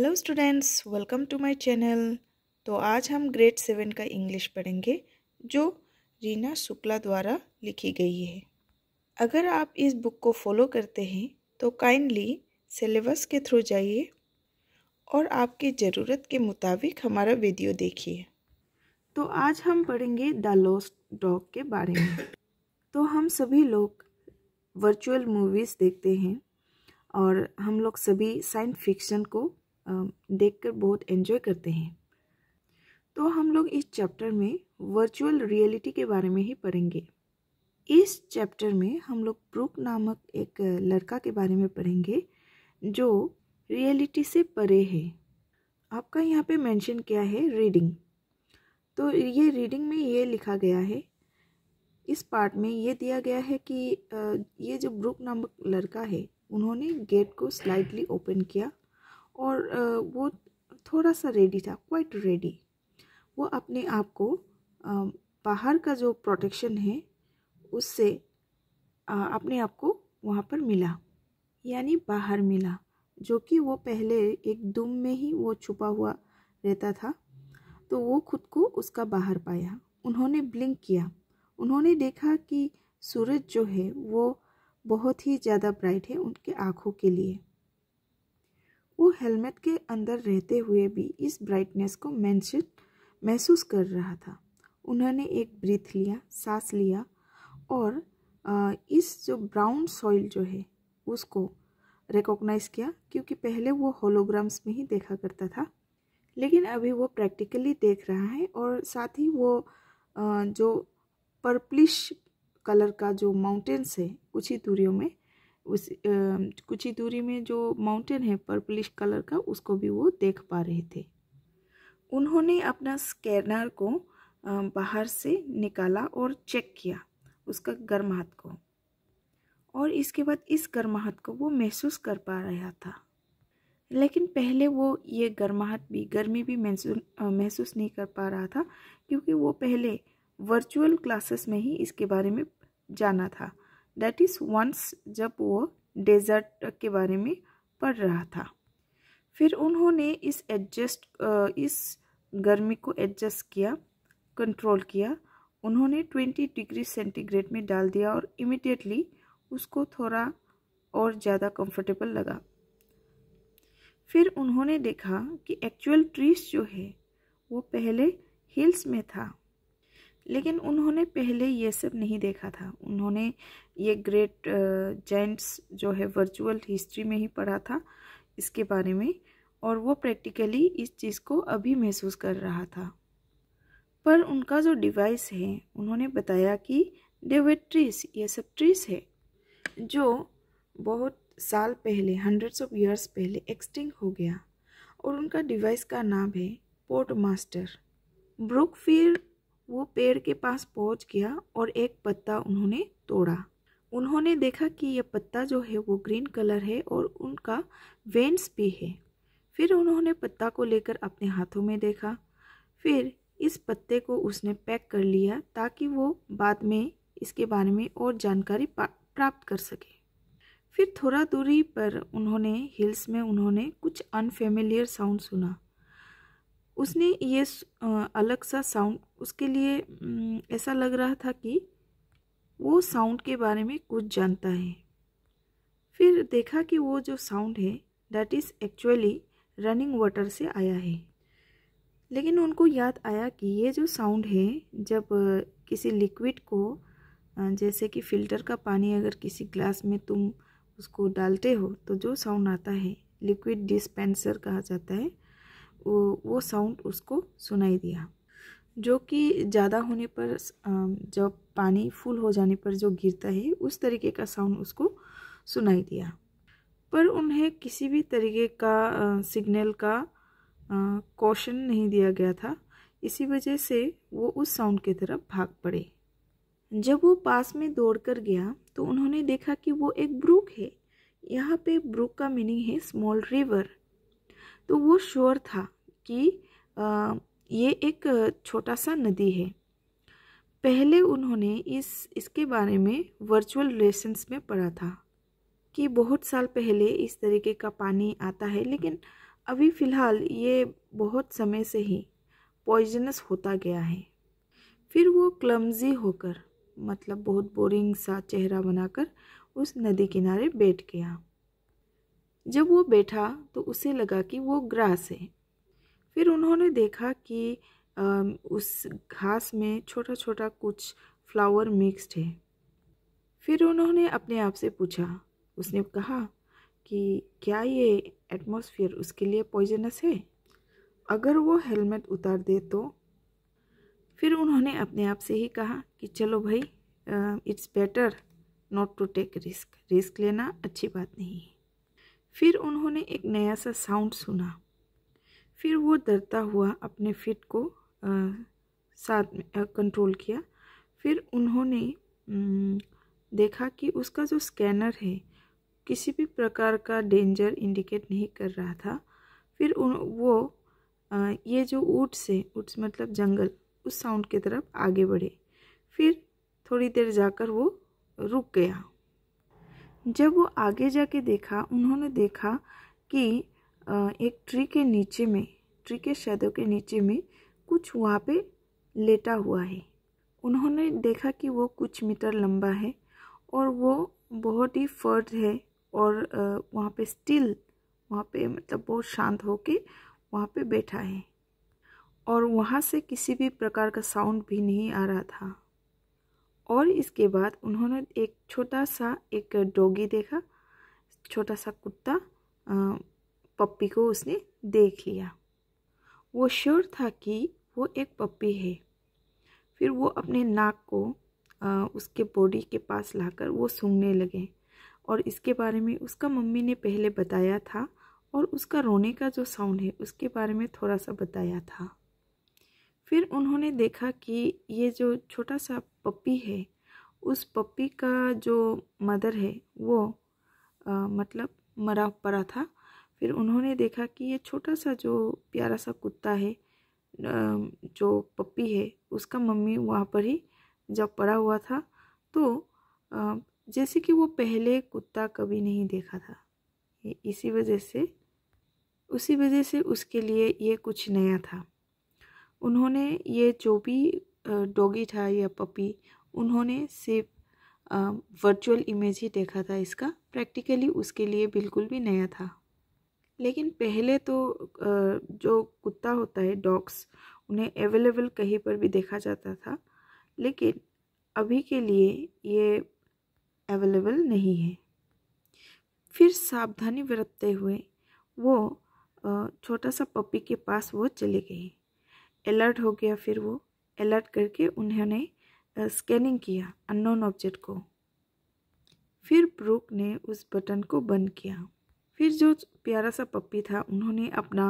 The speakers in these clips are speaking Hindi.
hello students welcome to my channel तो आज हम ग्रेड सेवन का इंग्लिश पढ़ेंगे जो रीना शुक्ला द्वारा लिखी गई है अगर आप इस बुक को फॉलो करते हैं तो काइंडली सिलेबस के थ्रू जाइए और आपकी ज़रूरत के मुताबिक हमारा वीडियो देखिए तो आज हम पढ़ेंगे द लॉस्ट डॉग के बारे में तो हम सभी लोग वर्चुअल मूवीज़ देखते हैं और हम लोग सभी साइंस फिक्शन को देखकर बहुत एंजॉय करते हैं तो हम लोग इस चैप्टर में वर्चुअल रियलिटी के बारे में ही पढ़ेंगे इस चैप्टर में हम लोग ब्रूक नामक एक लड़का के बारे में पढ़ेंगे जो रियलिटी से परे है आपका यहाँ पे मेंशन किया है रीडिंग तो ये रीडिंग में ये लिखा गया है इस पार्ट में ये दिया गया है कि ये जो ब्रूक नामक लड़का है उन्होंने गेट को स्लाइटली ओपन किया और वो थोड़ा सा रेडी था क्वाइट रेडी वो अपने आप को बाहर का जो प्रोटेक्शन है उससे अपने आप को वहाँ पर मिला यानी बाहर मिला जो कि वो पहले एक दुम में ही वो छुपा हुआ रहता था तो वो खुद को उसका बाहर पाया उन्होंने ब्लिंक किया उन्होंने देखा कि सूरज जो है वो बहुत ही ज़्यादा ब्राइट है उनके आँखों के लिए वो हेलमेट के अंदर रहते हुए भी इस ब्राइटनेस को मैंशन महसूस कर रहा था उन्होंने एक ब्रीथ लिया सांस लिया और इस जो ब्राउन सॉइल जो है उसको रिकॉग्नाइज़ किया क्योंकि पहले वो होलोग्राम्स में ही देखा करता था लेकिन अभी वो प्रैक्टिकली देख रहा है और साथ ही वो जो पर्पलिश कलर का जो माउंटेन्स है कुछ ही दूरियों में उस कुछ ही दूरी में जो माउंटेन है पर्पलिश कलर का उसको भी वो देख पा रहे थे उन्होंने अपना स्कैनर को बाहर से निकाला और चेक किया उसका गर्माहट को और इसके बाद इस गर्माहट को वो महसूस कर पा रहा था लेकिन पहले वो ये गर्माहट भी गर्मी भी महसूस नहीं कर पा रहा था क्योंकि वो पहले वर्चुअल क्लासेस में ही इसके बारे में जाना था दैट इज़ वंस जब वो डेजर्ट के बारे में पढ़ रहा था फिर उन्होंने इस एडजस्ट इस गर्मी को एडजस्ट किया कंट्रोल किया उन्होंने ट्वेंटी डिग्री सेंटीग्रेड में डाल दिया और इमिडिएटली उसको थोड़ा और ज़्यादा कंफर्टेबल लगा फिर उन्होंने देखा कि एक्चुअल ट्रीज जो है वो पहले हिल्स में था लेकिन उन्होंने पहले ये सब नहीं देखा था उन्होंने ये ग्रेट जेंट्स uh, जो है वर्चुअल हिस्ट्री में ही पढ़ा था इसके बारे में और वो प्रैक्टिकली इस चीज़ को अभी महसूस कर रहा था पर उनका जो डिवाइस है उन्होंने बताया कि डेवेट्रीस ये सब ट्रीस है जो बहुत साल पहले हंड्रेड्स ऑफ ईयर्स पहले एक्सटिंग हो गया और उनका डिवाइस का नाम है पोर्ट मास्टर ब्रुक फिर वो पेड़ के पास पहुंच गया और एक पत्ता उन्होंने तोड़ा उन्होंने देखा कि यह पत्ता जो है वो ग्रीन कलर है और उनका वेंस भी है फिर उन्होंने पत्ता को लेकर अपने हाथों में देखा फिर इस पत्ते को उसने पैक कर लिया ताकि वो बाद में इसके बारे में और जानकारी प्राप्त कर सके फिर थोड़ा दूरी पर उन्होंने हिल्स में उन्होंने कुछ अनफेमिलियर साउंड सुना उसने ये अलग सा साउंड उसके लिए ऐसा लग रहा था कि वो साउंड के बारे में कुछ जानता है फिर देखा कि वो जो साउंड है that is actually running water से आया है लेकिन उनको याद आया कि ये जो साउंड है जब किसी लिक्विड को जैसे कि फ़िल्टर का पानी अगर किसी ग्लास में तुम उसको डालते हो तो जो साउंड आता है लिक्विड डिस्पेंसर कहा जाता है वो वो साउंड उसको सुनाई दिया जो कि ज़्यादा होने पर जब पानी फुल हो जाने पर जो गिरता है उस तरीके का साउंड उसको सुनाई दिया पर उन्हें किसी भी तरीके का सिग्नल का कौशन नहीं दिया गया था इसी वजह से वो उस साउंड की तरफ भाग पड़े जब वो पास में दौड़ कर गया तो उन्होंने देखा कि वो एक ब्रूक है यहाँ पे ब्रूक का मीनिंग है स्मॉल रिवर तो वो श्योर था कि आ, ये एक छोटा सा नदी है पहले उन्होंने इस इसके बारे में वर्चुअल रेसेंस में पढ़ा था कि बहुत साल पहले इस तरीके का पानी आता है लेकिन अभी फ़िलहाल ये बहुत समय से ही पॉइजनस होता गया है फिर वो क्लमजी होकर मतलब बहुत बोरिंग सा चेहरा बनाकर उस नदी किनारे बैठ गया जब वो बैठा तो उसे लगा कि वो ग्रास है फिर उन्होंने देखा कि उस घास में छोटा छोटा कुछ फ्लावर मिक्स्ड है फिर उन्होंने अपने आप से पूछा उसने कहा कि क्या ये एटमॉस्फेयर उसके लिए पॉइजनस है अगर वो हेलमेट उतार दे तो फिर उन्होंने अपने आप से ही कहा कि चलो भाई it's better not to take risk risk लेना अच्छी बात नहीं है फिर उन्होंने एक नया सा साउंड सुना फिर वो डरता हुआ अपने फिट को आ, साथ में कंट्रोल किया फिर उन्होंने देखा कि उसका जो स्कैनर है किसी भी प्रकार का डेंजर इंडिकेट नहीं कर रहा था फिर उन वो आ, ये जो ऊट से ऊट्स मतलब जंगल उस साउंड की तरफ आगे बढ़े फिर थोड़ी देर जाकर वो रुक गया जब वो आगे जाके देखा उन्होंने देखा कि एक ट्री के नीचे में ट्री के शेडो के नीचे में कुछ वहाँ पे लेटा हुआ है उन्होंने देखा कि वो कुछ मीटर लंबा है और वो बहुत ही फर्द है और वहाँ पे स्टिल वहाँ पे मतलब बहुत शांत होके वहाँ पे बैठा है और वहाँ से किसी भी प्रकार का साउंड भी नहीं आ रहा था और इसके बाद उन्होंने एक छोटा सा एक डॉगी देखा छोटा सा कुत्ता पप्पी को उसने देख लिया वो श्योर था कि वो एक पप्पी है फिर वो अपने नाक को आ, उसके बॉडी के पास लाकर वो सूंघने लगे और इसके बारे में उसका मम्मी ने पहले बताया था और उसका रोने का जो साउंड है उसके बारे में थोड़ा सा बताया था फिर उन्होंने देखा कि ये जो छोटा सा पप्पी है उस पप्पी का जो मदर है वो आ, मतलब मरा पड़ा था फिर उन्होंने देखा कि ये छोटा सा जो प्यारा सा कुत्ता है जो पप्पी है उसका मम्मी वहाँ पर ही जब पड़ा हुआ था तो जैसे कि वो पहले कुत्ता कभी नहीं देखा था इसी वजह से उसी वजह से उसके लिए ये कुछ नया था उन्होंने ये जो भी डॉगी था या पपी उन्होंने सिर्फ वर्चुअल इमेज ही देखा था इसका प्रैक्टिकली उसके लिए बिल्कुल भी नया था लेकिन पहले तो जो कुत्ता होता है डॉग्स उन्हें अवेलेबल कहीं पर भी देखा जाता था लेकिन अभी के लिए ये अवेलेबल नहीं है फिर सावधानी बरतते हुए वो छोटा सा पपी के पास वो चले गए अलर्ट हो गया फिर वो अलर्ट करके उन्होंने स्कैनिंग किया अननोन ऑब्जेक्ट को फिर ब्रूक ने उस बटन को बंद किया फिर जो प्यारा सा पप्पी था उन्होंने अपना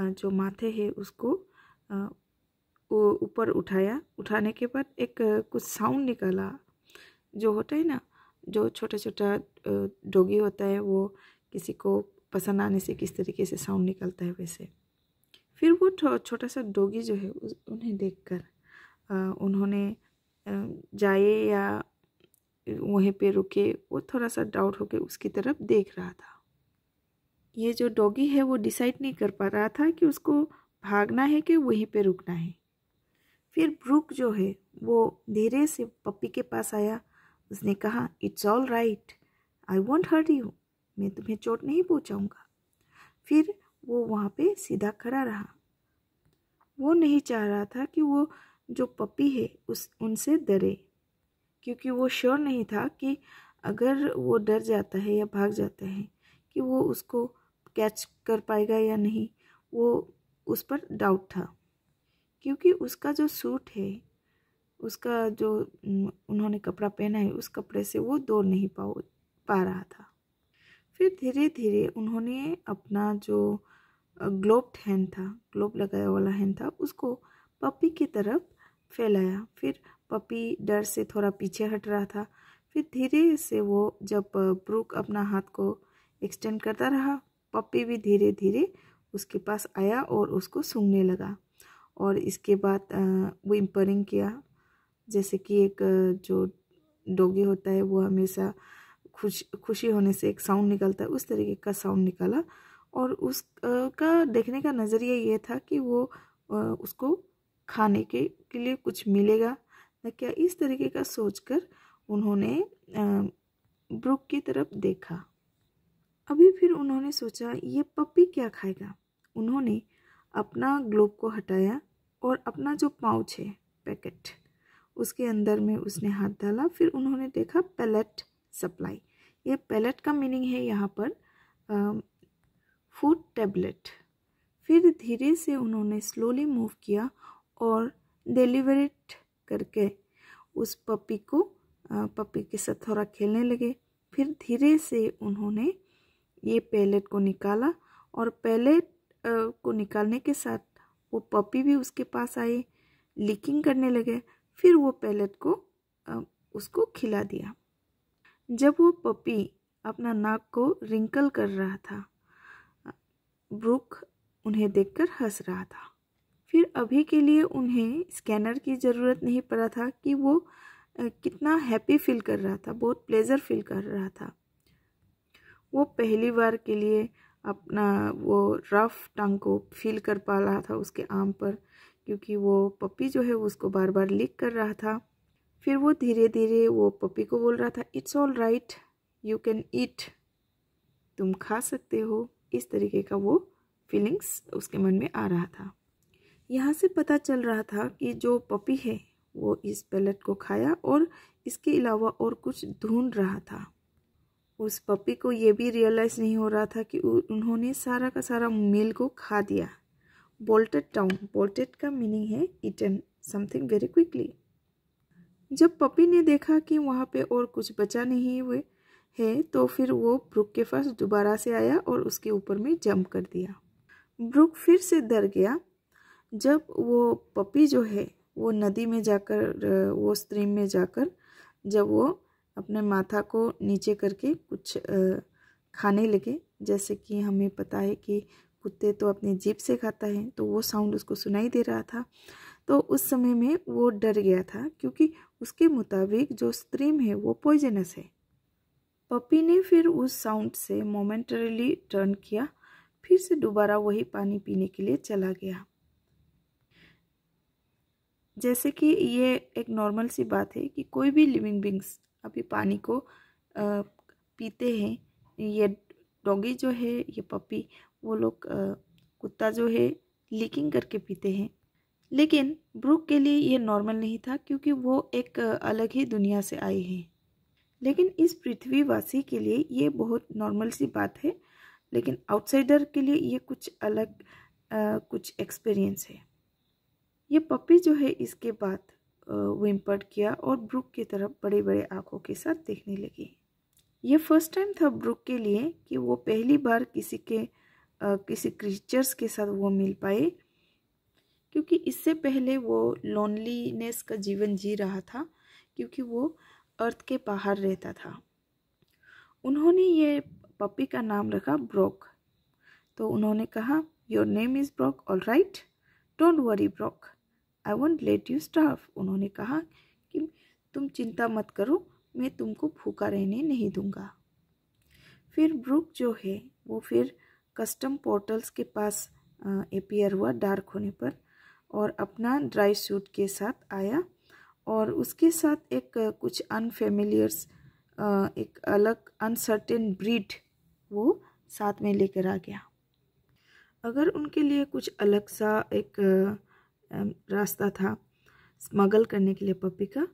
जो माथे है उसको ऊपर उठाया उठाने के बाद एक कुछ साउंड निकाला जो होता है ना जो छोटा छोटा डोगी होता है वो किसी को पसंद आने से किस तरीके से साउंड निकलता है वैसे फिर वो छोटा सा डोगी जो है उन्हें देखकर उन्होंने जाए या वहीं पे रुके वो थोड़ा सा डाउट होके उसकी तरफ देख रहा था ये जो डॉगी है वो डिसाइड नहीं कर पा रहा था कि उसको भागना है कि वहीं पे रुकना है फिर ब्रूक जो है वो धीरे से पप्पी के पास आया उसने कहा it's all right I won't hurt you मैं तुम्हें चोट नहीं पहुँचाऊँगा फिर वो वहाँ पे सीधा खड़ा रहा वो नहीं चाह रहा था कि वो जो पप्पी है उस उनसे डरे क्योंकि वो श्योर नहीं था कि अगर वो डर जाता है या भाग जाता है कि वो उसको कैच कर पाएगा या नहीं वो उस पर डाउट था क्योंकि उसका जो सूट है उसका जो उन्होंने कपड़ा पहना है उस कपड़े से वो दौड़ नहीं पा पा रहा था फिर धीरे धीरे उन्होंने अपना जो ग्लोब्ड हैंड था ग्लोब लगाया वाला हैंड था उसको पपी की तरफ फैलाया फिर पपी डर से थोड़ा पीछे हट रहा था फिर धीरे से वो जब ब्रूक अपना हाथ को एक्सटेंड करता रहा पप्पी भी धीरे धीरे उसके पास आया और उसको सूंघने लगा और इसके बाद वो इम्परिंग किया जैसे कि एक जो डोगी होता है वो हमेशा खुश खुशी होने से एक साउंड निकलता है उस तरीके का साउंड निकाला और उसका देखने का नज़रिया ये था कि वो उसको खाने के के लिए कुछ मिलेगा न क्या इस तरीके का सोचकर उन्होंने ब्रुक की तरफ देखा अभी फिर उन्होंने सोचा ये पप्पी क्या खाएगा उन्होंने अपना ग्लोब को हटाया और अपना जो पाउच है पैकेट उसके अंदर में उसने हाथ डाला फिर उन्होंने देखा पैलेट सप्लाई ये पैलेट का मीनिंग है यहाँ पर फूड टैबलेट फिर धीरे से उन्होंने स्लोली मूव किया और डिलीवरेट करके उस पपी को पपी के साथ थोड़ा खेलने लगे फिर धीरे से उन्होंने ये पैलेट को निकाला और पैलेट को निकालने के साथ वो पपी भी उसके पास आए लिकिंग करने लगे फिर वो पैलेट को उसको खिला दिया जब वो पपी अपना नाक को रिंकल कर रहा था ब्रुक उन्हें देखकर हंस रहा था फिर अभी के लिए उन्हें स्कैनर की ज़रूरत नहीं पड़ा था कि वो कितना हैप्पी फील कर रहा था बहुत प्लेजर फील कर रहा था वो पहली बार के लिए अपना वो रफ टंग को फील कर पा रहा था उसके आम पर क्योंकि वो पपी जो है उसको बार बार लिख कर रहा था फिर वो धीरे धीरे वो पपी को बोल रहा था it's all right you can eat तुम खा सकते हो इस तरीके का वो फीलिंग्स उसके मन में आ रहा था यहाँ से पता चल रहा था कि जो पपी है वो इस पैलेट को खाया और इसके अलावा और कुछ ढूंढ रहा था उस पपी को ये भी रियलाइज़ नहीं हो रहा था कि उन्होंने सारा का सारा मील को खा दिया बोल्टेड टाउन बोल्टेड का मीनिंग है इटन समथिंग वेरी क्विकली जब पपी ने देखा कि वहाँ पे और कुछ बचा नहीं हुए है तो फिर वो ब्रुक के पास दोबारा से आया और उसके ऊपर में जंप कर दिया ब्रुक फिर से डर गया जब वो पपी जो है वो नदी में जाकर वो स्ट्रीम में जाकर जब वो अपने माथा को नीचे करके कुछ खाने लगे जैसे कि हमें पता है कि कुत्ते तो अपनी जीप से खाता है तो वो साउंड उसको सुनाई दे रहा था तो उस समय में वो डर गया था क्योंकि उसके मुताबिक जो स्त्रीम है वो पॉइजनस है पपी ने फिर उस साउंड से मोमेंटरीली टर्न किया फिर से दोबारा वही पानी पीने के लिए चला गया जैसे कि ये एक नॉर्मल सी बात है कि कोई भी लिविंग बींग्स अभी पानी को पीते हैं ये डॉगी जो है ये पपी वो लोग कुत्ता जो है लीकिंग करके पीते हैं लेकिन ब्रूक के लिए ये नॉर्मल नहीं था क्योंकि वो एक अलग ही दुनिया से आई है लेकिन इस पृथ्वीवासी के लिए ये बहुत नॉर्मल सी बात है लेकिन आउटसाइडर के लिए ये कुछ अलग आ, कुछ एक्सपीरियंस है ये पपी जो है इसके बाद विम्पर्ट किया और ब्रुक की तरफ बड़े बड़े आंखों के साथ देखने लगी यह फर्स्ट टाइम था ब्रुक के लिए कि वो पहली बार किसी के आ, किसी क्रीचर्स के साथ वो मिल पाए क्योंकि इससे पहले वो लोनलीनेस का जीवन जी रहा था क्योंकि वो अर्थ के बाहर रहता था उन्होंने ये पपी का नाम रखा ब्रोक तो उन्होंने कहा your name is Brock all right don't worry Brock I won't let you starve उन्होंने कहा कि तुम चिंता मत करो मैं तुमको भूखा रहने नहीं दूंगा फिर ब्रूक जो है वो फिर कस्टम पोर्टल्स के पास अपियर हुआ डार्क होने पर और अपना ड्राई सूट के साथ आया और उसके साथ एक कुछ अनफेमिलियर्स एक अलग अनसर्टेन ब्रीड वो साथ में लेकर आ गया अगर उनके लिए कुछ अलग सा एक रास्ता था स्मगल करने के लिए पपी का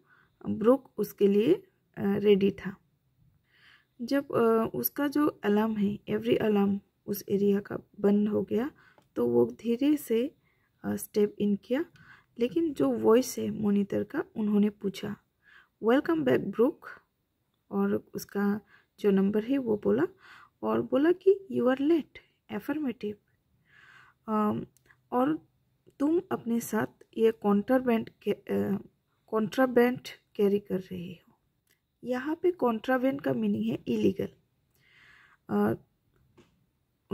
ब्रुक उसके लिए रेडी था जब उसका जो अलार्म है एवरी अलार्म उस एरिया का बंद हो गया तो वो धीरे से स्टेप इन किया लेकिन जो वॉइस है मोनीटर का उन्होंने पूछा वेलकम बैक ब्रुक और उसका जो नंबर है वो बोला और बोला कि यू आर लेट एफर्मेटिव और तुम अपने साथ ये कॉन्ट्राबैंड कॉन्ट्राबैंड कैरी कर रहे हो यहाँ पे कॉन्ट्राबैंड का मीनिंग है इलीगल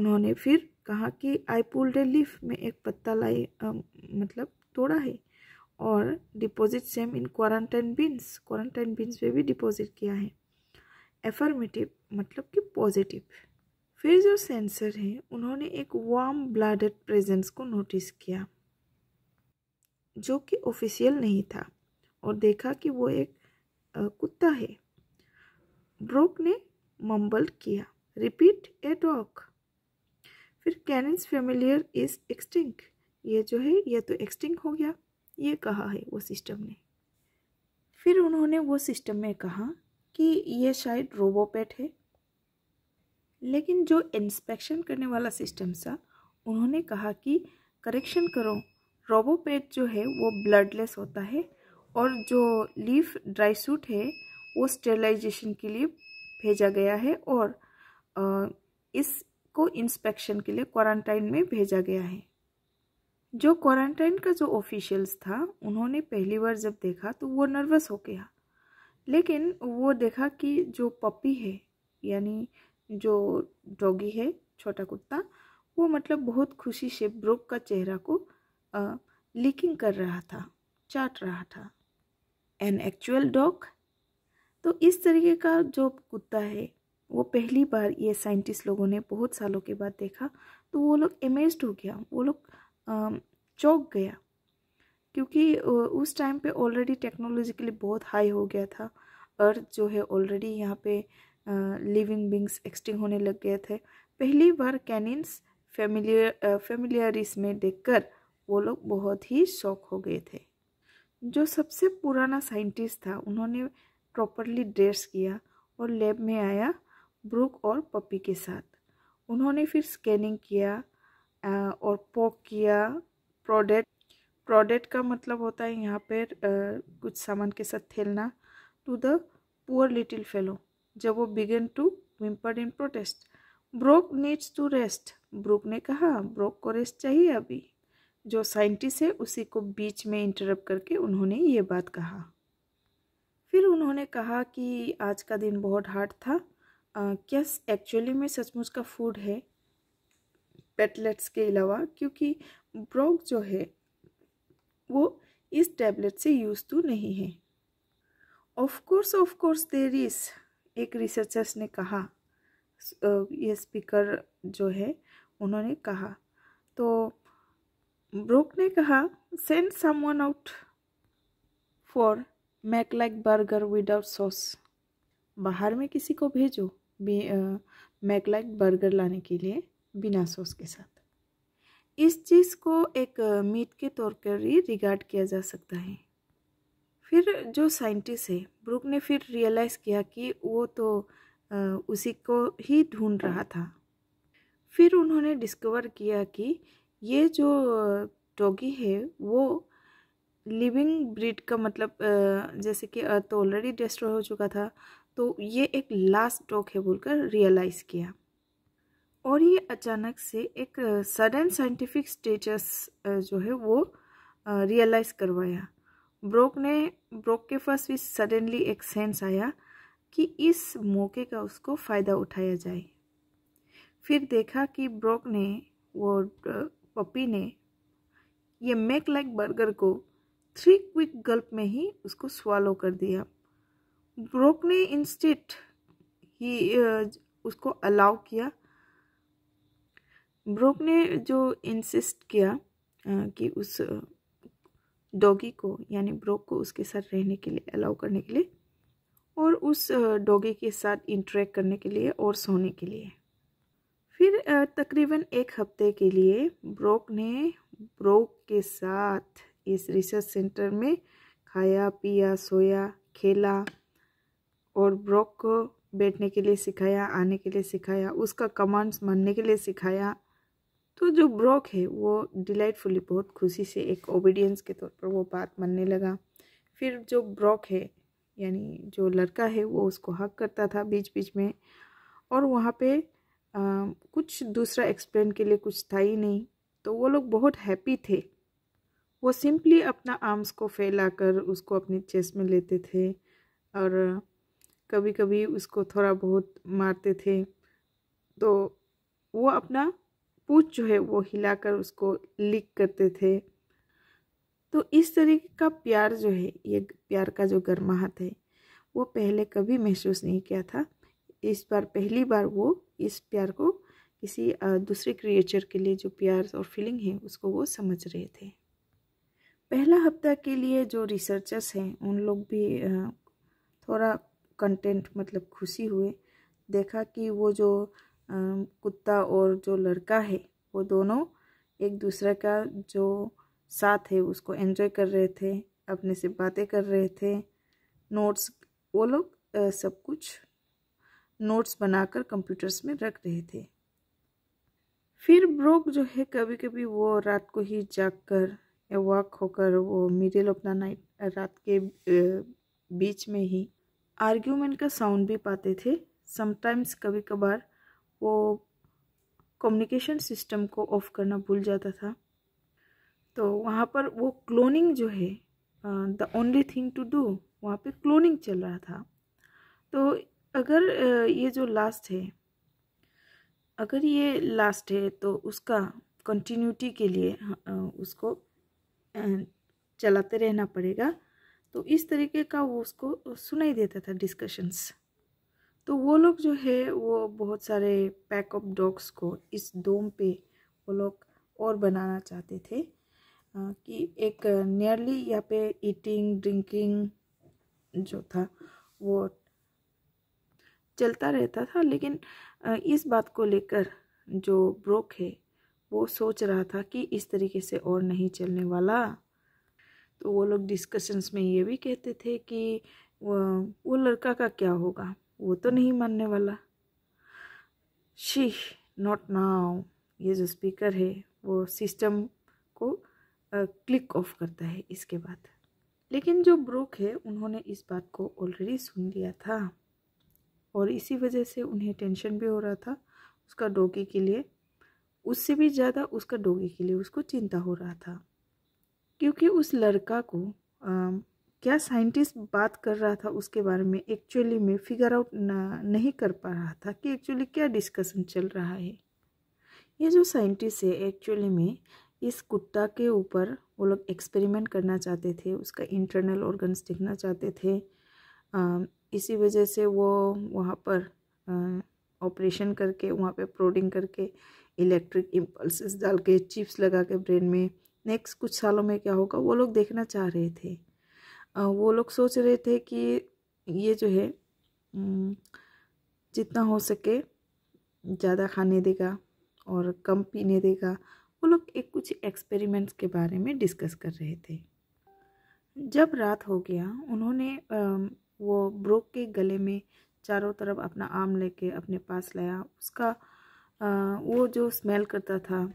उन्होंने फिर कहा कि आई पुल्ड ए लिफ में एक पत्ता लाई आ, मतलब तोड़ा है और deposit same in quarantine bins quarantine bins में भी डिपॉजिट किया है एफर्मेटिव मतलब कि पॉजिटिव फिर जो सेंसर हैं उन्होंने एक वार्म ब्लडेड प्रेजेंस को नोटिस किया जो कि ऑफिशियल नहीं था और देखा कि वो एक कुत्ता है ब्रोक ने मम्बल किया रिपीट ए डॉग फिर कैनन्स फेमिलियर इज एक्सटिंक ये जो है ये तो एक्सटिंक हो गया ये कहा है वो सिस्टम ने फिर उन्होंने वो सिस्टम में कहा कि ये शायद रोबोपेट है लेकिन जो इंस्पेक्शन करने वाला सिस्टम था उन्होंने कहा कि करेक्शन करो रोबोपेट जो है वो ब्लडलेस होता है और जो लीफ ड्राई सूट है वो स्टेलाइजेशन के लिए भेजा गया है और इसको इंस्पेक्शन के लिए क्वारंटाइन में भेजा गया है जो क्वारंटाइन का जो ऑफिशियल्स था उन्होंने पहली बार जब देखा तो वो नर्वस हो गया लेकिन वो देखा कि जो पपी है यानी जो डॉगी है छोटा कुत्ता वो मतलब बहुत खुशी से ब्रोक का चेहरा को लिकिंग कर रहा था चाट रहा था एन एक्चुअल डॉग तो इस तरीके का जो कुत्ता है वो पहली बार ये साइंटिस्ट लोगों ने बहुत सालों के बाद देखा तो वो लोग अमेज हो गया वो लोग चौक गया क्योंकि उस टाइम पे ऑलरेडी टेक्नोलॉजिकली बहुत हाई हो गया था अर्थ जो है ऑलरेडी यहाँ पे लिविंग बींग्स एक्सटिंग होने लग गए थे पहली बार कैनिन्स फेमिलियर फेमिलियरिस में देखकर वो लोग बहुत ही शौक हो गए थे जो सबसे पुराना साइंटिस्ट था उन्होंने प्रॉपरली ड्रेस किया और लैब में आया ब्रूक और पपी के साथ उन्होंने फिर स्कैनिंग किया और पॉक किया प्रोडक्ट प्रोडक्ट का मतलब होता है यहाँ पर कुछ सामान के साथ थेलना to the poor little fellow जब वो began to whimper in protest Brock needs to rest Brock ने कहा ब्रोक को रेस्ट चाहिए अभी जो साइंटिस्ट है उसी को बीच में इंटरप्ट करके उन्होंने ये बात कहा फिर उन्होंने कहा कि आज का दिन बहुत हार्ड था आ, क्या एक्चुअली में सचमुच का फूड है पेटलेट्स के अलावा क्योंकि ब्रोक जो है वो इस टैबलेट से यूज़ तो नहीं है of course of course there is एक रिसर्चर्स ने कहा ये स्पीकर जो है उन्होंने कहा तो ब्रूक ने कहा send someone out for Mac like burger without sauce बाहर में किसी को भेजो मैक लाइक बर्गर लाने के लिए बिना सॉस के साथ इस चीज़ को एक मीट के तौर पर ही रिगार्ड किया जा सकता है फिर जो साइंटिस्ट है ब्रूक ने फिर रियलाइज़ किया कि वो तो उसी को ही ढूंढ रहा था फिर उन्होंने डिस्कवर किया कि ये जो डॉगी है वो लिविंग ब्रीड का मतलब जैसे कि अर्थ तो ऑलरेडी डिस्ट्रॉय हो चुका था तो ये एक लास्ट डॉग है बोलकर रियलाइज़ किया और ये अचानक से एक सडन साइंटिफिक स्टेटस जो है वो रियलाइज़ करवाया ब्रोक ने ब्रोक के पास भी सडनली एक सेंस आया कि इस मौके का उसको फ़ायदा उठाया जाए फिर देखा कि ब्रोक ने वो पपी ने ये मैक लाइक बर्गर को थ्री क्विक गल्प में ही उसको स्वालो कर दिया ब्रोक ने इंस्टेंट ही उसको अलाउ किया ब्रोक ने जो इंसिस्ट किया कि उस डॉगी को यानी ब्रोक को उसके साथ रहने के लिए अलाउ करने के लिए और उस डॉगी के साथ इंटरेक्ट करने के लिए और सोने के लिए फिर तकरीबन एक हफ्ते के लिए ब्रोक ने ब्रोक के साथ इस रिसर्च सेंटर में खाया पिया सोया खेला और ब्रोक को बैठने के लिए सिखाया आने के लिए सिखाया उसका कमांड्स मानने के लिए सिखाया तो जो ब्रोक है वो डिलाइटफुली बहुत खुशी से एक ओबीडियंस के तौर पर वो बात मानने लगा फिर जो ब्रोक है यानी जो लड़का है वो उसको हक करता था बीच बीच में और वहाँ पे आ, कुछ दूसरा एक्सप्लेन के लिए कुछ था ही नहीं तो वो लोग बहुत हैप्पी थे वो सिंपली अपना आर्म्स को फैलाकर उसको अपने चेस्ट में लेते थे और कभी कभी उसको थोड़ा बहुत मारते थे तो वो अपना पूछ जो है वो हिलाकर उसको लिक करते थे तो इस तरीके का प्यार जो है ये प्यार का जो गर्माहट है वो पहले कभी महसूस नहीं किया था इस बार पहली बार वो इस प्यार को किसी दूसरे क्रिएचर के लिए जो प्यार और फीलिंग है उसको वो समझ रहे थे पहला हफ्ता के लिए जो रिसर्चर्स हैं उन लोग भी थोड़ा कंटेंट मतलब खुशी हुए देखा कि वो जो कुत्ता और जो लड़का है वो दोनों एक दूसरे का जो साथ है उसको एंजॉय कर रहे थे अपने से बातें कर रहे थे नोट्स वो लोग सब कुछ नोट्स बनाकर कंप्यूटर्स में रख रहे थे फिर ब्रोक जो है कभी कभी वो रात को ही जाग कर या वॉक होकर वो मिडिल ऑफ द नाइट रात के बीच में ही आर्ग्यूमेंट का साउंड भी पाते थे समटाइम्स कभी कभार वो कम्युनिकेशन सिस्टम को ऑफ करना भूल जाता था तो वहाँ पर वो क्लोनिंग जो है the only thing to do वहाँ पे क्लोनिंग चल रहा था तो अगर ये जो लास्ट है अगर ये लास्ट है तो उसका कंटिन्यूटी के लिए उसको चलाते रहना पड़ेगा तो इस तरीके का वो उसको सुनाई देता था डिस्कशंस तो वो लोग जो है वो बहुत सारे पैक ऑफ डॉग्स को इस डोम पे वो लोग और बनाना चाहते थे कि एक नियरली यहाँ पे ईटिंग ड्रिंकिंग जो था वो चलता रहता था लेकिन इस बात को लेकर जो ब्रोक है वो सोच रहा था कि इस तरीके से और नहीं चलने वाला तो वो लोग डिस्कशंस में ये भी कहते थे कि वो, वो लड़का का क्या होगा वो तो नहीं मानने वाला शी नॉट नाउ ये जो स्पीकर है वो सिस्टम को क्लिक ऑफ करता है इसके बाद लेकिन जो ब्रोक है उन्होंने इस बात को ऑलरेडी सुन लिया था और इसी वजह से उन्हें टेंशन भी हो रहा था उसका डोगी के लिए उससे भी ज़्यादा उसका डोगी के लिए उसको चिंता हो रहा था क्योंकि उस लड़का को आ, क्या साइंटिस्ट बात कर रहा था उसके बारे में एक्चुअली में फिगर आउट नहीं कर पा रहा था कि एक्चुअली क्या डिस्कशन चल रहा है ये जो साइंटिस्ट है एक्चुअली में इस कुत्ता के ऊपर वो लोग एक्सपेरिमेंट करना चाहते थे उसका इंटरनल ऑर्गन्स देखना चाहते थे आ, इसी वजह से वो वहाँ पर ऑपरेशन करके वहाँ पे प्रोडिंग करके इलेक्ट्रिक इम्पल्स डाल के चिप्स लगा के ब्रेन में नेक्स्ट कुछ सालों में क्या होगा वो लोग देखना चाह रहे थे वो लोग सोच रहे थे कि ये जो है जितना हो सके ज़्यादा खाने देगा और कम पीने देगा वो लोग एक कुछ एक्सपेरिमेंट्स के बारे में डिस्कस कर रहे थे जब रात हो गया उन्होंने वो ब्रोक के गले में चारों तरफ अपना आम लेके अपने पास लाया उसका आ, वो जो स्मेल करता था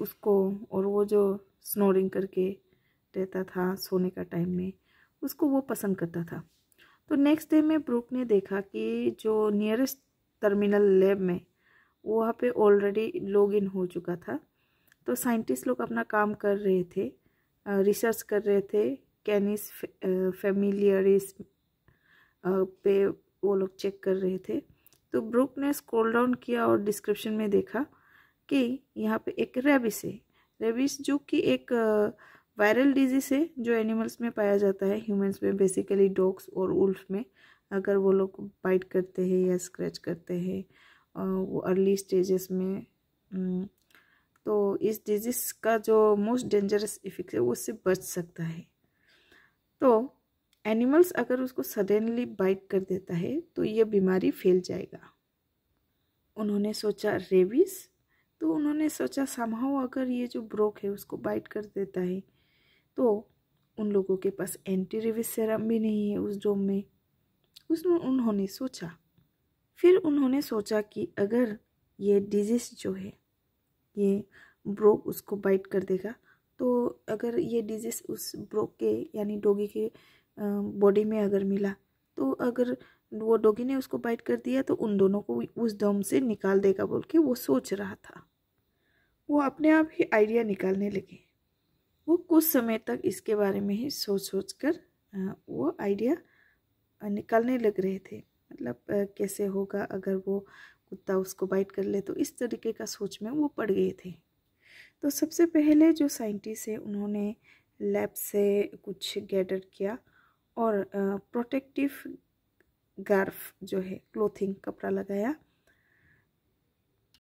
उसको और वो जो स्नोरिंग करके रहता था सोने का टाइम में उसको वो पसंद करता था तो नेक्स्ट डे में ब्रूक ने देखा कि जो नियरेस्ट टर्मिनल लैब में वहाँ पे ऑलरेडी लॉग इन हो चुका था तो साइंटिस्ट लोग अपना काम कर रहे थे रिसर्च कर रहे थे कैनिस फे, फेमिलियरिस पे वो लोग चेक कर रहे थे तो ब्रूक ने स्क्रॉल डाउन किया और डिस्क्रिप्शन में देखा कि यहाँ पे एक रेबिस है रेबिस जो कि एक वायरल डिजीज़ है जो एनिमल्स में पाया जाता है ह्यूमंस में बेसिकली डॉग्स और उल्फ में अगर वो लोग बाइट करते हैं या स्क्रैच करते हैं वो अर्ली स्टेजेस में तो इस डिजीज़ का जो मोस्ट डेंजरस इफेक्ट है वो उससे बच सकता है तो एनिमल्स अगर उसको सडनली बाइट कर देता है तो यह बीमारी फैल जाएगा उन्होंने सोचा रेबिस तो उन्होंने सोचा समहाओ अगर ये जो ब्रोक है उसको बाइट कर देता है तो उन लोगों के पास एंटी रेविस सेरम भी नहीं है उस डोम में उसमें उन्होंने सोचा फिर उन्होंने सोचा कि अगर ये डिजीज़ जो है ये ब्रोक उसको बाइट कर देगा तो अगर ये डिजीज़ उस ब्रोक के यानी डोगी के बॉडी में अगर मिला तो अगर वो डॉगी ने उसको बाइट कर दिया तो उन दोनों को उस दम से निकाल देगा बोल के वो सोच रहा था वो अपने आप ही आइडिया निकालने लगे वो कुछ समय तक इसके बारे में ही सोच सोच कर वो आइडिया निकालने लग रहे थे मतलब कैसे होगा अगर वो कुत्ता उसको बाइट कर ले तो इस तरीके का सोच में वो पड़ गए थे तो सबसे पहले जो साइंटिस्ट है उन्होंने लैब से कुछ गैदर किया और प्रोटेक्टिव गार्फ जो है क्लोथिंग कपड़ा लगाया